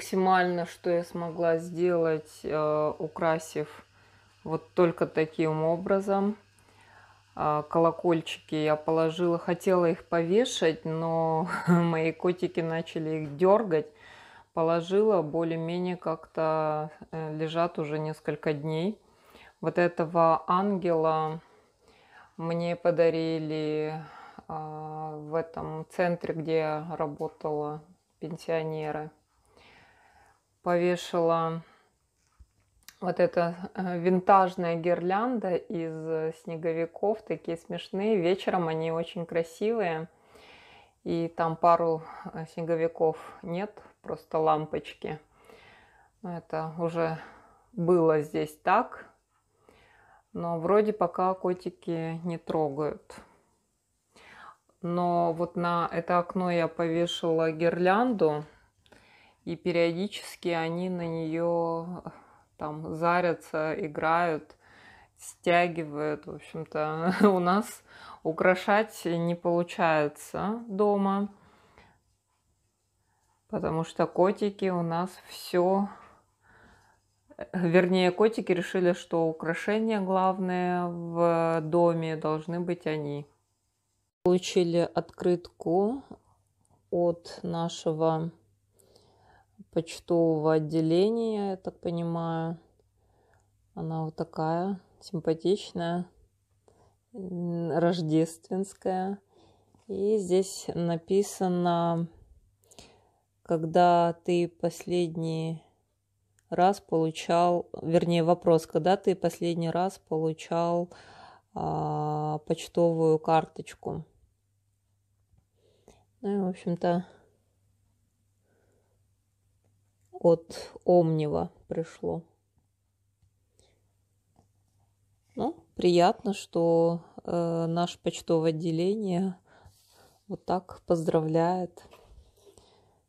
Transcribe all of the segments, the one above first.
максимально, что я смогла сделать, э, украсив вот только таким образом. А, колокольчики я положила, хотела их повешать, но мои котики начали их дергать. Положила, более-менее как-то э, лежат уже несколько дней. Вот этого ангела мне подарили а, в этом центре, где я работала, пенсионеры – повешала вот эта э, винтажная гирлянда из э, снеговиков, такие смешные. Вечером они очень красивые. И там пару э, снеговиков нет, просто лампочки. Это уже было здесь так. Но вроде пока котики не трогают. Но вот на это окно я повешала гирлянду и периодически они на нее там зарятся, играют, стягивают. В общем-то, у нас украшать не получается дома, потому что котики у нас все... Вернее, котики решили, что украшения главные в доме должны быть они. Получили открытку от нашего почтового отделения, я так понимаю. Она вот такая симпатичная, рождественская. И здесь написано, когда ты последний раз получал, вернее вопрос, когда ты последний раз получал а, почтовую карточку. Ну и, в общем-то, от Омнива пришло. Ну, приятно, что э, наше почтовое отделение вот так поздравляет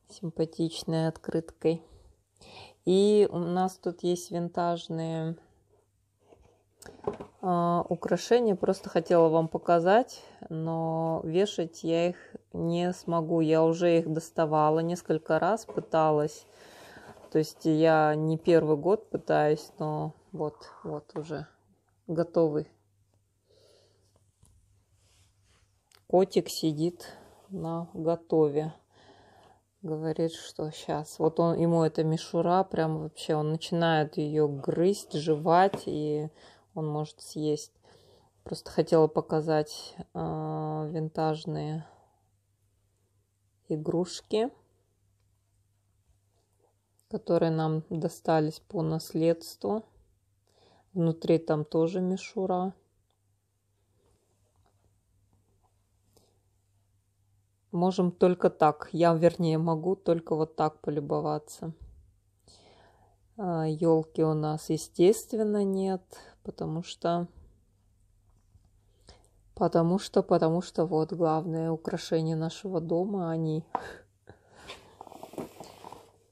симпатичной открыткой. И у нас тут есть винтажные э, украшения. Просто хотела вам показать, но вешать я их не смогу. Я уже их доставала несколько раз, пыталась то есть я не первый год пытаюсь, но вот, вот уже готовый. Котик сидит на готове. Говорит, что сейчас. Вот он, ему эта мишура прям вообще, он начинает ее грызть, жевать, и он может съесть. Просто хотела показать э, винтажные игрушки которые нам достались по наследству. Внутри там тоже мишура. Можем только так. Я, вернее, могу только вот так полюбоваться. Елки а, у нас, естественно, нет, потому что... Потому что, потому что вот главное украшение нашего дома, они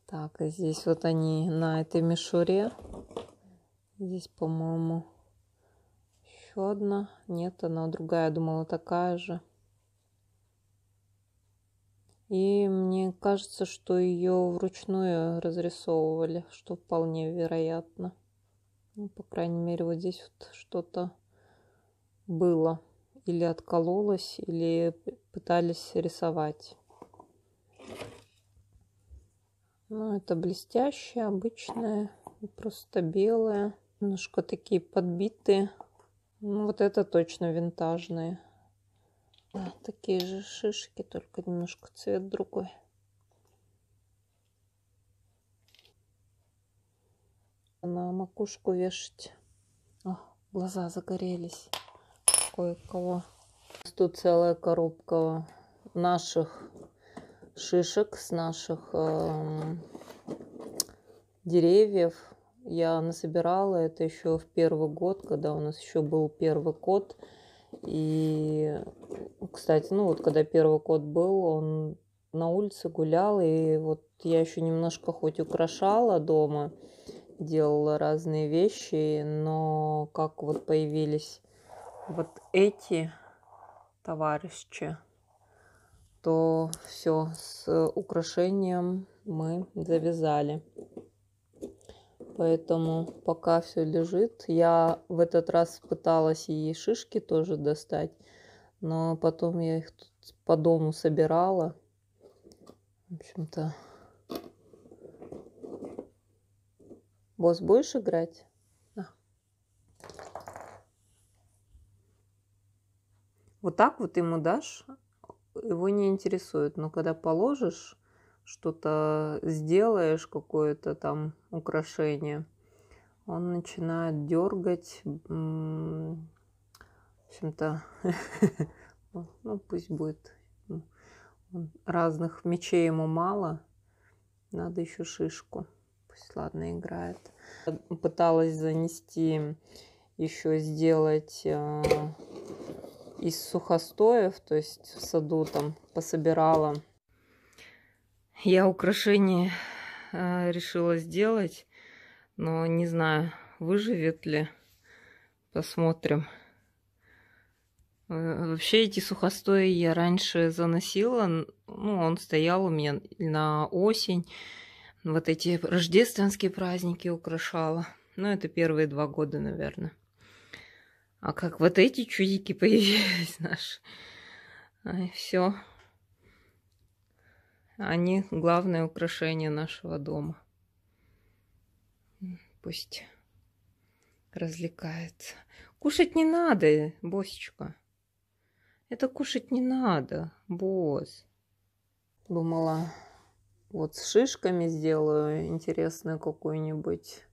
Так, здесь вот они на этой мишуре. Здесь, по-моему, еще одна. Нет, она другая, я думала, такая же. И мне кажется, что ее вручную разрисовывали, что вполне вероятно. Ну, по крайней мере, вот здесь вот что-то было. Или откололось, или пытались рисовать. Ну, это блестящая, обычная, просто белая. Немножко такие подбитые. Ну, вот это точно винтажные. Да, такие же шишки, только немножко цвет другой. На макушку вешать. О, глаза загорелись. Кое-кого. Тут целая коробка наших шишек, с наших э, деревьев. Я насобирала это еще в первый год, когда у нас еще был первый кот. И, кстати, ну вот когда первый кот был, он на улице гулял, и вот я еще немножко хоть украшала дома, делала разные вещи, но как вот появились вот эти товарищи, что все с украшением мы завязали. Поэтому пока все лежит. Я в этот раз пыталась и шишки тоже достать. Но потом я их тут по дому собирала. В общем-то. Босс, будешь играть? Вот так вот ему дашь? его не интересует. Но когда положишь что-то, сделаешь какое-то там украшение, он начинает дергать, в общем-то, ну пусть будет разных мечей ему мало, надо еще шишку. Пусть ладно играет. Пыталась занести еще сделать а, из сухостоев, то есть в саду там пособирала. Я украшение э, решила сделать, но не знаю, выживет ли. Посмотрим. Э, вообще эти сухостои я раньше заносила, ну, он стоял у меня на осень, вот эти рождественские праздники украшала. Ну, это первые два года, наверное. А как вот эти чудики появились наши. все. Они главное украшение нашего дома. Пусть развлекается. Кушать не надо, босечка. Это кушать не надо, босс. Думала, вот с шишками сделаю интересную какую-нибудь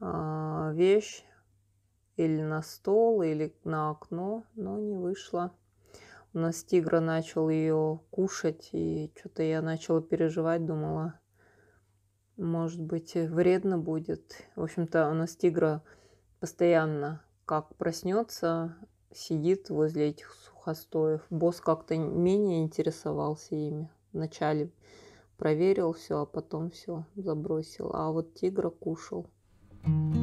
э, вещь или на стол, или на окно, но не вышло. У нас тигра начал ее кушать, и что-то я начала переживать, думала, может быть, э, вредно будет. В общем-то, у нас тигра постоянно, как проснется, сидит возле этих сухостоев. Босс как-то менее интересовался ими. Вначале проверил все, а потом все забросил. А вот тигра кушал. thank you